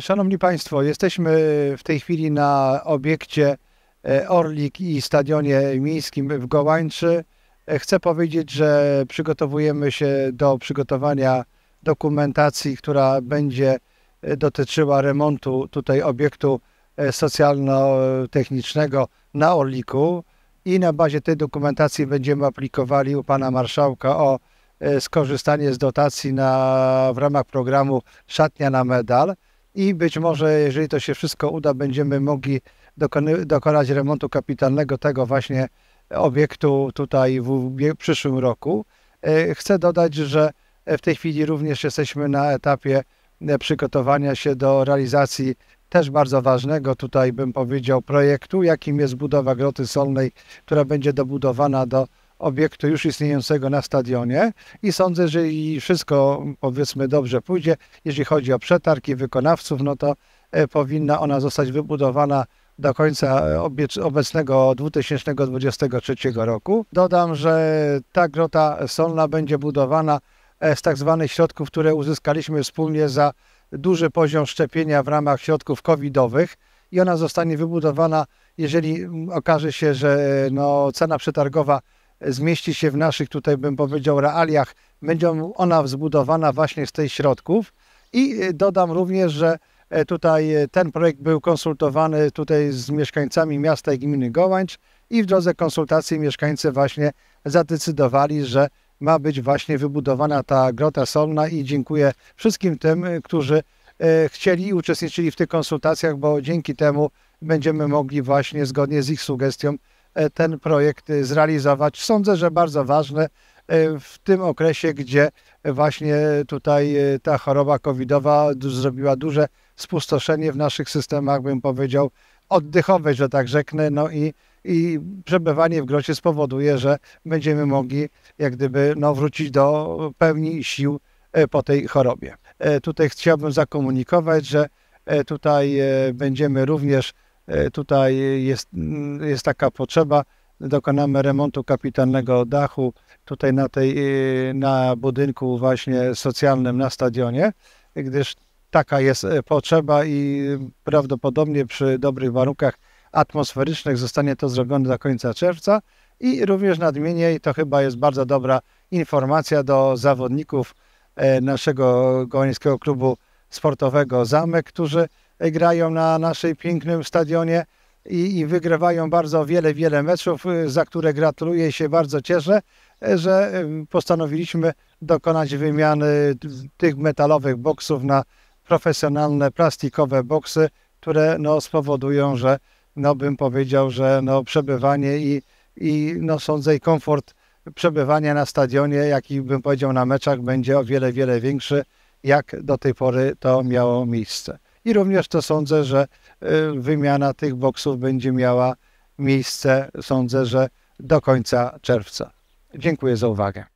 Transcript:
Szanowni Państwo, jesteśmy w tej chwili na obiekcie e, Orlik i Stadionie Miejskim w Gołańczy. E, chcę powiedzieć, że przygotowujemy się do przygotowania dokumentacji, która będzie e, dotyczyła remontu tutaj obiektu socjalno-technicznego na Orliku i na bazie tej dokumentacji będziemy aplikowali u Pana Marszałka o skorzystanie z dotacji na, w ramach programu Szatnia na Medal i być może, jeżeli to się wszystko uda, będziemy mogli dokonać remontu kapitalnego tego właśnie obiektu tutaj w przyszłym roku. E, chcę dodać, że e, w tej chwili również jesteśmy na etapie e, przygotowania się do realizacji też bardzo ważnego, tutaj bym powiedział, projektu, jakim jest budowa groty solnej, która będzie dobudowana do obiektu już istniejącego na stadionie i sądzę, że i wszystko powiedzmy dobrze pójdzie. Jeśli chodzi o przetargi wykonawców, no to e, powinna ona zostać wybudowana do końca e, obecnego 2023 roku. Dodam, że ta grota solna będzie budowana e, z tak zwanych środków, które uzyskaliśmy wspólnie za duży poziom szczepienia w ramach środków covidowych i ona zostanie wybudowana, jeżeli okaże się, że no, cena przetargowa zmieści się w naszych tutaj, bym powiedział, realiach. Będzie ona zbudowana właśnie z tych środków. I e, dodam również, że e, tutaj e, ten projekt był konsultowany tutaj z mieszkańcami miasta i gminy Gołańcz i w drodze konsultacji mieszkańcy właśnie zadecydowali, że ma być właśnie wybudowana ta grota solna i dziękuję wszystkim tym, którzy chcieli i uczestniczyli w tych konsultacjach, bo dzięki temu będziemy mogli właśnie zgodnie z ich sugestią E, ten projekt e, zrealizować. Sądzę, że bardzo ważne e, w tym okresie, gdzie właśnie tutaj ta choroba covidowa zrobiła duże spustoszenie w naszych systemach, bym powiedział, oddychowej, że tak rzeknę, no i, i przebywanie w grocie spowoduje, że będziemy mogli jak gdyby no, wrócić do pełni sił po tej chorobie. Tutaj chciałbym zakomunikować, że tutaj będziemy również E, tutaj jest, mm, jest taka potrzeba. Dokonamy remontu kapitalnego dachu tutaj na, tej, e, na budynku właśnie socjalnym na stadionie, gdyż taka jest e, potrzeba i prawdopodobnie przy dobrych warunkach atmosferycznych zostanie to zrobione do końca czerwca. I również nadmienię, i to chyba jest bardzo dobra informacja do zawodników naszego gołańskiego klubu sportowego Zamek, którzy grają na naszej pięknym stadionie i, i wygrywają bardzo wiele, wiele meczów, za które gratuluję i się bardzo cieszę, że postanowiliśmy dokonać wymiany tych metalowych boksów na profesjonalne, plastikowe boksy, które no, spowodują, że no, bym powiedział, że no, przebywanie i, i no, sądzę i komfort przebywania na stadionie, jak i bym powiedział na meczach, będzie o wiele, wiele większy, jak do tej pory to miało miejsce i również to sądzę, że y, wymiana tych boksów będzie miała miejsce, sądzę, że do końca czerwca. Dziękuję za uwagę.